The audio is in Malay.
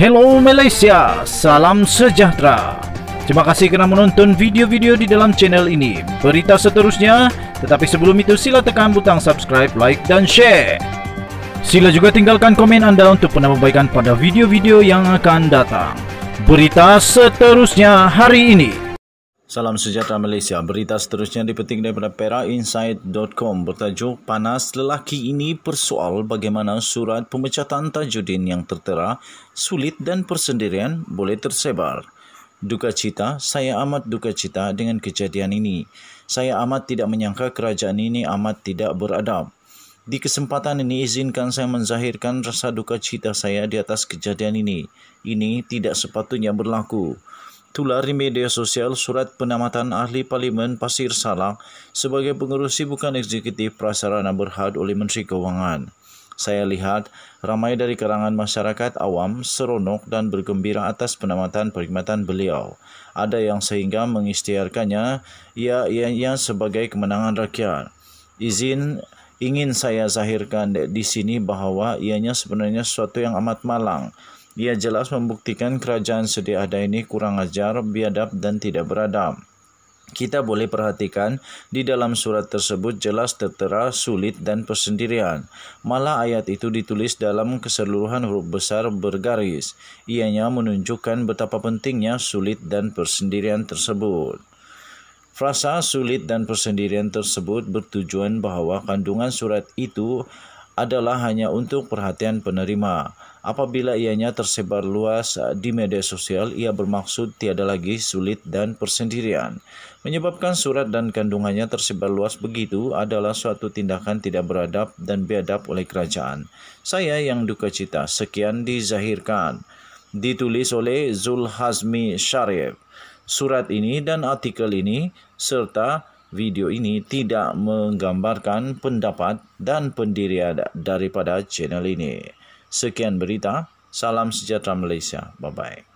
Hello Malaysia, salam sejahtera. Terima kasih kerana menonton video-video di dalam channel ini. Berita seterusnya, tetapi sebelum itu sila tekan butang subscribe, like dan share. Sila juga tinggalkan komen anda untuk penambahbaikan pada video-video yang akan datang. Berita seterusnya hari ini. Salam sejahtera Malaysia. Berita seterusnya dipetik daripada perainsight.com bertajuk Panas Lelaki Ini Persoal Bagaimana Surat Pemecatan Tajuddin Yang Tertera Sulit dan Persendirian Boleh Tersebar. Duka cita, saya amat duka cita dengan kejadian ini. Saya amat tidak menyangka kerajaan ini amat tidak beradab. Di kesempatan ini izinkan saya menzahirkan rasa duka cita saya di atas kejadian ini. Ini tidak sepatutnya berlaku. Tular di media sosial surat penamatan Ahli Parlimen Pasir Salang sebagai pengurusi bukan eksekutif Prasarana Berhad oleh Menteri Kewangan. Saya lihat ramai dari kalangan masyarakat awam seronok dan bergembira atas penamatan perkhidmatan beliau. Ada yang sehingga mengistiharkannya ia, ia, ia sebagai kemenangan rakyat. Izin ingin saya zahirkan di sini bahawa ianya sebenarnya sesuatu yang amat malang. Ia jelas membuktikan kerajaan sedia ada ini kurang ajar, biadab dan tidak beradab. Kita boleh perhatikan di dalam surat tersebut jelas tertera sulit dan persendirian. Malah ayat itu ditulis dalam keseluruhan huruf besar bergaris. Ianya menunjukkan betapa pentingnya sulit dan persendirian tersebut. Frasa sulit dan persendirian tersebut bertujuan bahawa kandungan surat itu adalah hanya untuk perhatian penerima. Apabila ianya tersebar luas di media sosial, ia bermaksud tiada lagi sulit dan persendirian. Menyebabkan surat dan kandungannya tersebar luas begitu adalah suatu tindakan tidak beradab dan biadab oleh kerajaan. Saya yang duka cita, sekian dizahirkan. Ditulis oleh Zulhazmi Syarif. Surat ini dan artikel ini serta Video ini tidak menggambarkan pendapat dan pendirian daripada channel ini. Sekian berita, salam sejahtera Malaysia. Bye-bye.